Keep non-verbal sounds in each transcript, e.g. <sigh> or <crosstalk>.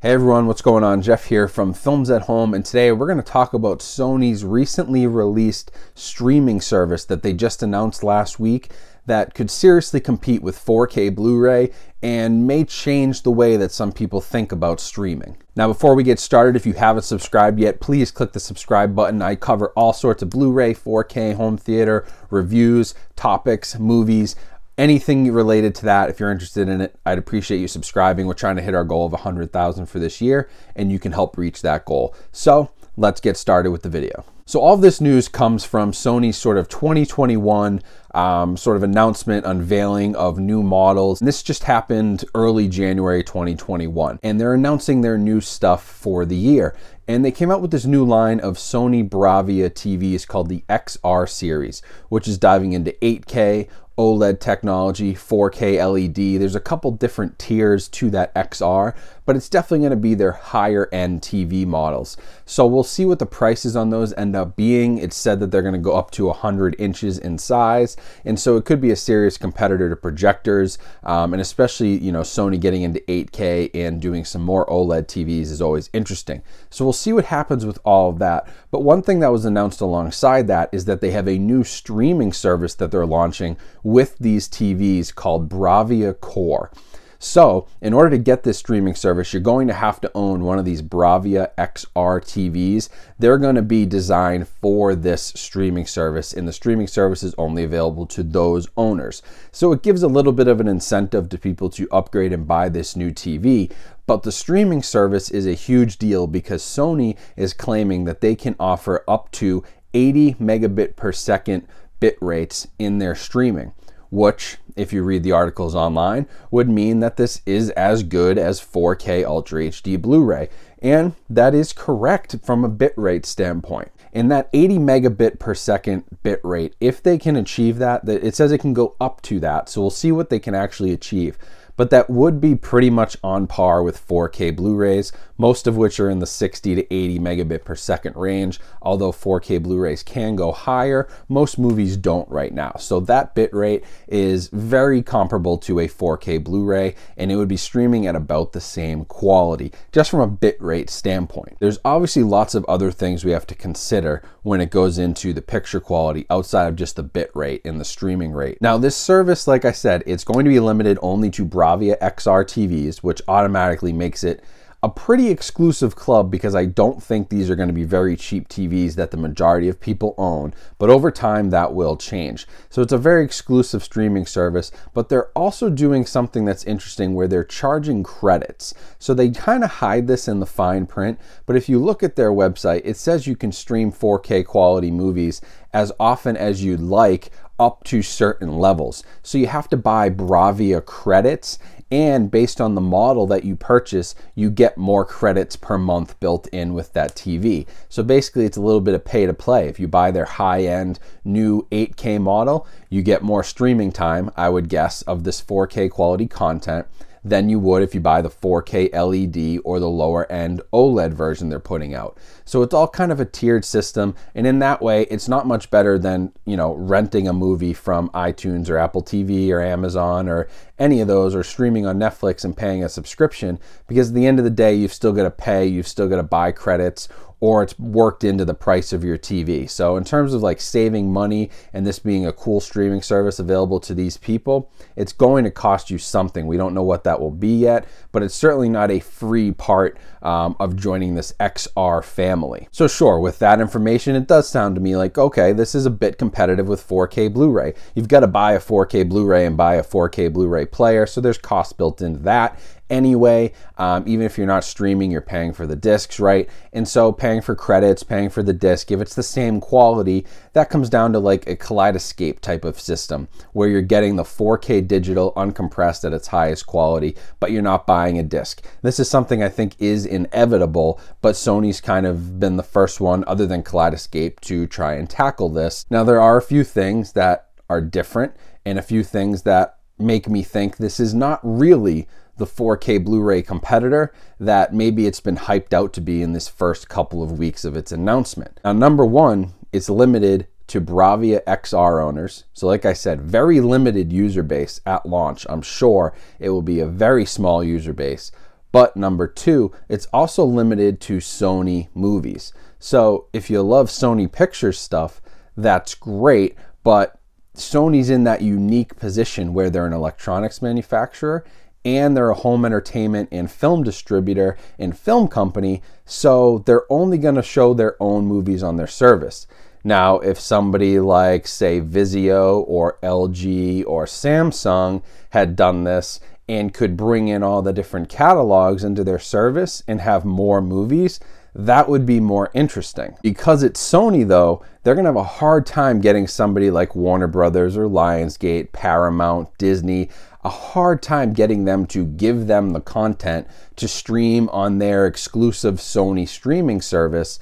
Hey everyone, what's going on? Jeff here from Films at Home, and today we're going to talk about Sony's recently released streaming service that they just announced last week that could seriously compete with 4K Blu ray and may change the way that some people think about streaming. Now, before we get started, if you haven't subscribed yet, please click the subscribe button. I cover all sorts of Blu ray, 4K, home theater, reviews, topics, movies anything related to that, if you're interested in it, I'd appreciate you subscribing. We're trying to hit our goal of 100,000 for this year, and you can help reach that goal. So let's get started with the video. So all this news comes from Sony's sort of 2021 um, sort of announcement, unveiling of new models. And this just happened early January 2021. And they're announcing their new stuff for the year. And they came out with this new line of Sony Bravia TVs called the XR series, which is diving into 8K, OLED technology, 4K LED. There's a couple different tiers to that XR, but it's definitely going to be their higher end TV models. So we'll see what the prices on those end up being. It's said that they're going to go up to 100 inches in size. And so it could be a serious competitor to projectors. Um, and especially, you know, Sony getting into 8K and doing some more OLED TVs is always interesting. So we'll see what happens with all of that. But one thing that was announced alongside that is that they have a new streaming service that they're launching with these TVs called Bravia Core. So in order to get this streaming service, you're going to have to own one of these Bravia XR TVs. They're gonna be designed for this streaming service and the streaming service is only available to those owners. So it gives a little bit of an incentive to people to upgrade and buy this new TV, but the streaming service is a huge deal because Sony is claiming that they can offer up to 80 megabit per second bit rates in their streaming which, if you read the articles online, would mean that this is as good as 4K Ultra HD Blu ray. And that is correct from a bitrate standpoint. In that 80 megabit per second bitrate, if they can achieve that, it says it can go up to that. So we'll see what they can actually achieve but that would be pretty much on par with 4K Blu-rays, most of which are in the 60 to 80 megabit per second range, although 4K Blu-rays can go higher, most movies don't right now. So that bitrate is very comparable to a 4K Blu-ray, and it would be streaming at about the same quality, just from a bitrate standpoint. There's obviously lots of other things we have to consider when it goes into the picture quality outside of just the bit rate and the streaming rate. Now this service, like I said, it's going to be limited only to Bravia XR TVs, which automatically makes it a pretty exclusive club because I don't think these are going to be very cheap TVs that the majority of people own, but over time that will change. So it's a very exclusive streaming service, but they're also doing something that's interesting where they're charging credits. So they kind of hide this in the fine print, but if you look at their website, it says you can stream 4K quality movies as often as you'd like up to certain levels. So you have to buy Bravia credits and based on the model that you purchase, you get more credits per month built in with that TV. So basically, it's a little bit of pay to play. If you buy their high end new 8K model, you get more streaming time, I would guess, of this 4K quality content than you would if you buy the 4K LED or the lower end OLED version they're putting out. So it's all kind of a tiered system and in that way it's not much better than, you know, renting a movie from iTunes or Apple TV or Amazon or any of those or streaming on Netflix and paying a subscription because at the end of the day, you've still got to pay, you've still got to buy credits or it's worked into the price of your TV. So in terms of like saving money and this being a cool streaming service available to these people, it's going to cost you something. We don't know what that will be yet, but it's certainly not a free part um, of joining this XR family. So sure, with that information, it does sound to me like, okay, this is a bit competitive with 4K Blu-ray. You've got to buy a 4K Blu-ray and buy a 4K Blu-ray player, so there's cost built into that anyway. Um, even if you're not streaming, you're paying for the discs, right? And so paying for credits, paying for the disc, if it's the same quality, that comes down to like a Kaleidoscape type of system where you're getting the 4K digital uncompressed at its highest quality, but you're not buying a disc. This is something I think is inevitable, but Sony's kind of been the first one other than Kaleidoscape to try and tackle this. Now, there are a few things that are different and a few things that make me think this is not really the 4K Blu-ray competitor that maybe it's been hyped out to be in this first couple of weeks of its announcement. Now, number one, it's limited to Bravia XR owners. So like I said, very limited user base at launch. I'm sure it will be a very small user base. But number two, it's also limited to Sony movies. So if you love Sony Pictures stuff, that's great, but Sony's in that unique position where they're an electronics manufacturer and they're a home entertainment and film distributor and film company, so they're only going to show their own movies on their service. Now, if somebody like, say, Vizio or LG or Samsung had done this and could bring in all the different catalogs into their service and have more movies, that would be more interesting. Because it's Sony though, they're gonna have a hard time getting somebody like Warner Brothers or Lionsgate, Paramount, Disney, a hard time getting them to give them the content to stream on their exclusive Sony streaming service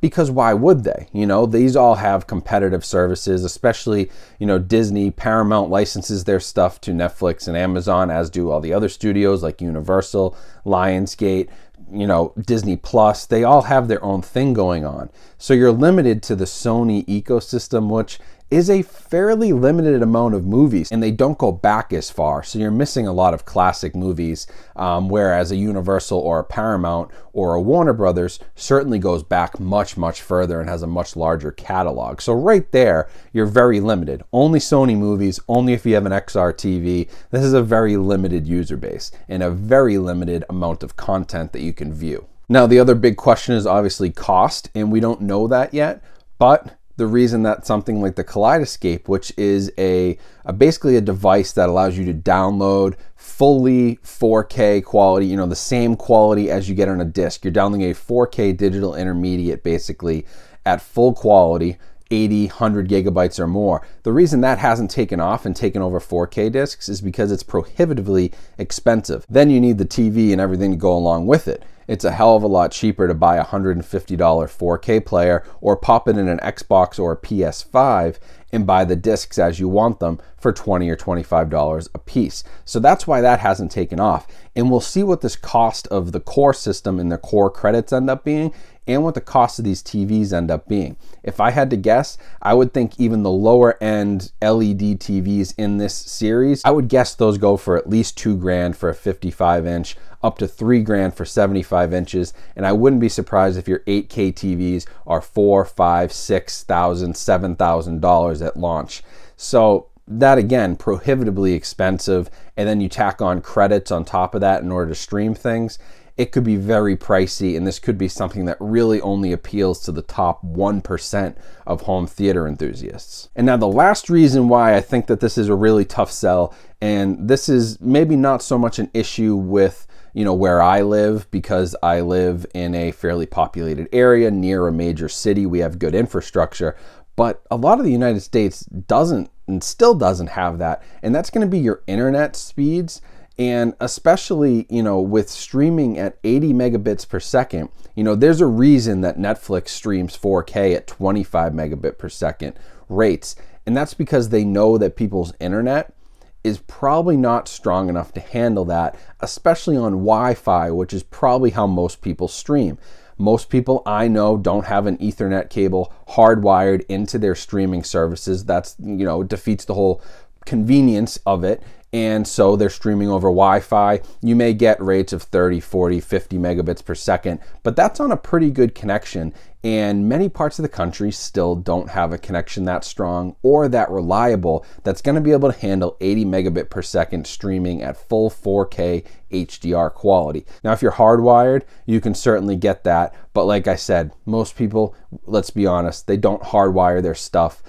because why would they? You know, these all have competitive services, especially, you know, Disney, Paramount licenses their stuff to Netflix and Amazon, as do all the other studios like Universal, Lionsgate you know, Disney Plus, they all have their own thing going on. So you're limited to the Sony ecosystem, which is a fairly limited amount of movies and they don't go back as far. So you're missing a lot of classic movies, um, whereas a Universal or a Paramount or a Warner Brothers certainly goes back much, much further and has a much larger catalog. So right there, you're very limited. Only Sony movies, only if you have an XR TV. This is a very limited user base and a very limited amount of content that you can view. Now, the other big question is obviously cost, and we don't know that yet, but the reason that something like the Kaleidoscape, which is a, a, basically a device that allows you to download fully 4K quality, you know, the same quality as you get on a disc. You're downloading a 4K digital intermediate basically at full quality. 80, 100 gigabytes or more. The reason that hasn't taken off and taken over 4K discs is because it's prohibitively expensive. Then you need the TV and everything to go along with it. It's a hell of a lot cheaper to buy a $150 4K player or pop it in an Xbox or a PS5 and buy the discs as you want them for 20 or $25 a piece. So that's why that hasn't taken off. And we'll see what this cost of the core system and the core credits end up being and what the cost of these TVs end up being. If I had to guess, I would think even the lower end LED TVs in this series, I would guess those go for at least two grand for a 55 inch, up to three grand for 75 inches. And I wouldn't be surprised if your 8K TVs are four, five, six thousand, seven thousand dollars at launch. So that again prohibitively expensive and then you tack on credits on top of that in order to stream things it could be very pricey and this could be something that really only appeals to the top 1% of home theater enthusiasts. And now the last reason why I think that this is a really tough sell and this is maybe not so much an issue with you know where I live because I live in a fairly populated area near a major city we have good infrastructure but a lot of the United States doesn't and still doesn't have that and that's going to be your internet speeds and especially, you know, with streaming at 80 megabits per second, you know, there's a reason that Netflix streams 4K at 25 megabit per second rates. And that's because they know that people's internet is probably not strong enough to handle that, especially on Wi Fi, which is probably how most people stream. Most people I know don't have an Ethernet cable hardwired into their streaming services. That's, you know, defeats the whole convenience of it and so they're streaming over Wi-Fi. You may get rates of 30, 40, 50 megabits per second, but that's on a pretty good connection and many parts of the country still don't have a connection that strong or that reliable that's going to be able to handle 80 megabit per second streaming at full 4K HDR quality. Now, if you're hardwired, you can certainly get that, but like I said, most people, let's be honest, they don't hardwire their stuff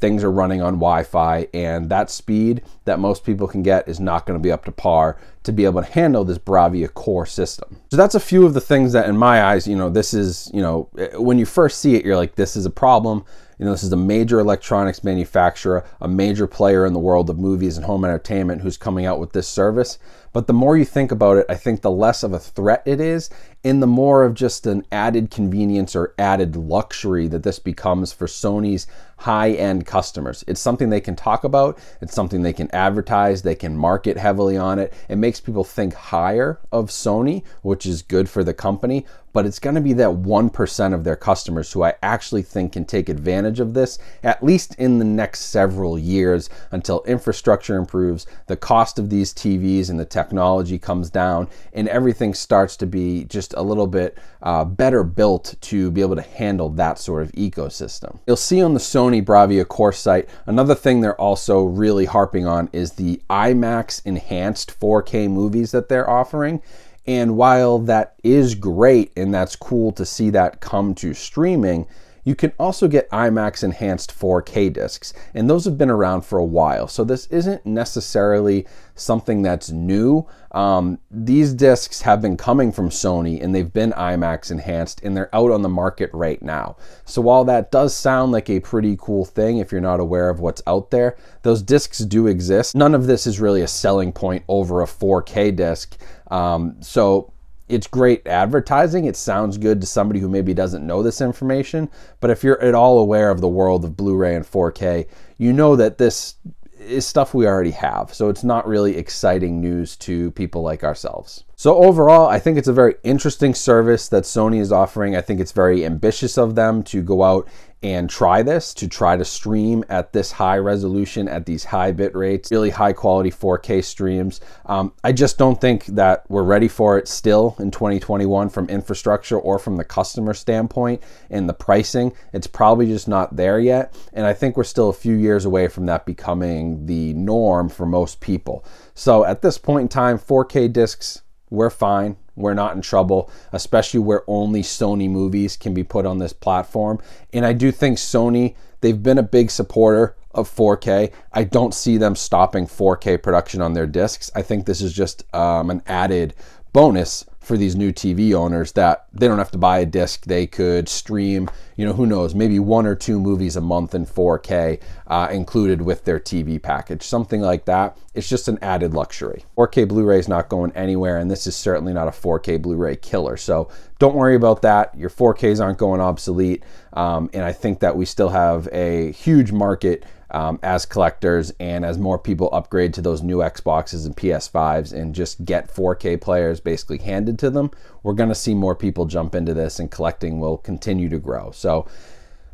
things are running on Wi-Fi and that speed that most people can get is not gonna be up to par to be able to handle this Bravia core system. So that's a few of the things that in my eyes, you know, this is, you know, eh, when you first see it, you're like, this is a problem. You know, this is a major electronics manufacturer, a major player in the world of movies and home entertainment who's coming out with this service. But the more you think about it, I think the less of a threat it is, and the more of just an added convenience or added luxury that this becomes for Sony's high end customers. It's something they can talk about, it's something they can advertise, they can market heavily on it. It makes people think higher of Sony, which is good for the company, but it's going to be that 1% of their customers who I actually think can take advantage advantage of this, at least in the next several years until infrastructure improves, the cost of these TVs and the technology comes down, and everything starts to be just a little bit uh, better built to be able to handle that sort of ecosystem. You'll see on the Sony Bravia Core site, another thing they're also really harping on is the IMAX enhanced 4K movies that they're offering. And while that is great and that's cool to see that come to streaming, you can also get IMAX enhanced 4K discs, and those have been around for a while. So this isn't necessarily something that's new. Um, these discs have been coming from Sony and they've been IMAX enhanced and they're out on the market right now. So while that does sound like a pretty cool thing if you're not aware of what's out there, those discs do exist. None of this is really a selling point over a 4K disc. Um, so it's great advertising. It sounds good to somebody who maybe doesn't know this information. But if you're at all aware of the world of Blu ray and 4K, you know that this is stuff we already have. So it's not really exciting news to people like ourselves. So overall, I think it's a very interesting service that Sony is offering. I think it's very ambitious of them to go out and try this, to try to stream at this high resolution, at these high bit rates, really high quality 4K streams. Um, I just don't think that we're ready for it still in 2021 from infrastructure or from the customer standpoint and the pricing. It's probably just not there yet. And I think we're still a few years away from that becoming the norm for most people. So at this point in time, 4K discs, we're fine. We're not in trouble, especially where only Sony movies can be put on this platform. And I do think Sony, they've been a big supporter of 4K. I don't see them stopping 4K production on their discs. I think this is just um, an added bonus for these new TV owners that they don't have to buy a disc. They could stream, you know, who knows, maybe one or two movies a month in 4K uh, included with their TV package, something like that. It's just an added luxury. 4K Blu ray is not going anywhere, and this is certainly not a 4K Blu ray killer. So don't worry about that. Your 4Ks aren't going obsolete. Um, and I think that we still have a huge market um, as collectors and as more people upgrade to those new Xboxes and PS5s and just get 4K players basically handed to them, we're going to see more people jump into this and collecting will continue to grow. So,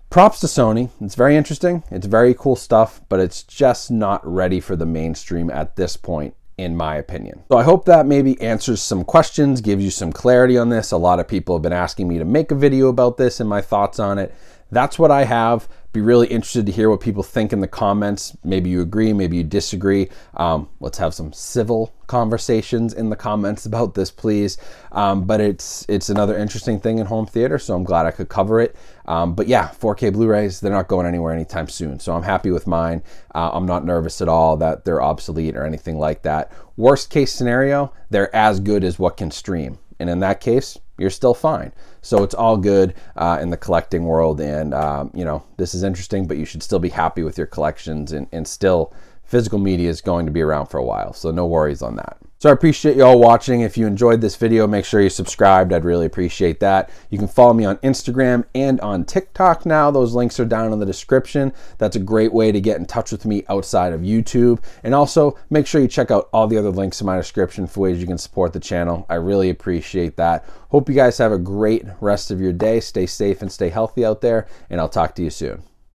props to Sony. It's very interesting, it's very cool stuff, but it's just not ready for the mainstream at this point in my opinion. So I hope that maybe answers some questions, gives you some clarity on this. A lot of people have been asking me to make a video about this and my thoughts on it. That's what I have. Be really interested to hear what people think in the comments. Maybe you agree, maybe you disagree. Um, let's have some civil conversations in the comments <laughs> about this, please. Um, but it's it's another interesting thing in home theater, so I'm glad I could cover it. Um, but yeah, 4K Blu-rays, they're not going anywhere anytime soon, so I'm happy with mine. Uh, I'm not nervous at all that they're obsolete or anything like that. Worst case scenario, they're as good as what can stream. And in that case, you're still fine. So it's all good uh, in the collecting world. And, um, you know, this is interesting, but you should still be happy with your collections and, and still physical media is going to be around for a while. So no worries on that. So I appreciate y'all watching. If you enjoyed this video, make sure you subscribed. I'd really appreciate that. You can follow me on Instagram and on TikTok now. Those links are down in the description. That's a great way to get in touch with me outside of YouTube. And also make sure you check out all the other links in my description for ways you can support the channel. I really appreciate that. Hope you guys have a great rest of your day. Stay safe and stay healthy out there. And I'll talk to you soon.